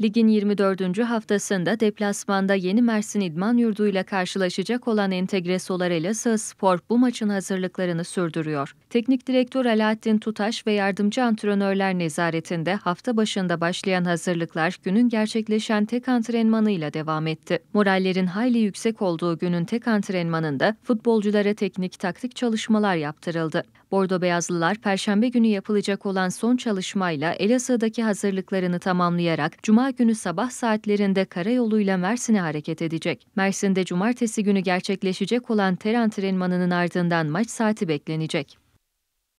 Ligin 24. haftasında deplasmanda Yeni Mersin İdman Yurdu ile karşılaşacak olan Entegre Solar Elazığ Spor bu maçın hazırlıklarını sürdürüyor. Teknik direktör Alaaddin Tutaş ve yardımcı antrenörler nezaretinde hafta başında başlayan hazırlıklar günün gerçekleşen tek antrenmanıyla devam etti. Morallerin hayli yüksek olduğu günün tek antrenmanında futbolculara teknik taktik çalışmalar yaptırıldı. Bordo Beyazlılar Perşembe günü yapılacak olan son çalışmayla Elazığ'daki hazırlıklarını tamamlayarak Cuma Cuma günü sabah saatlerinde karayoluyla Mersin'e hareket edecek. Mersin'de cumartesi günü gerçekleşecek olan Teren Trenmanı'nın ardından maç saati beklenecek.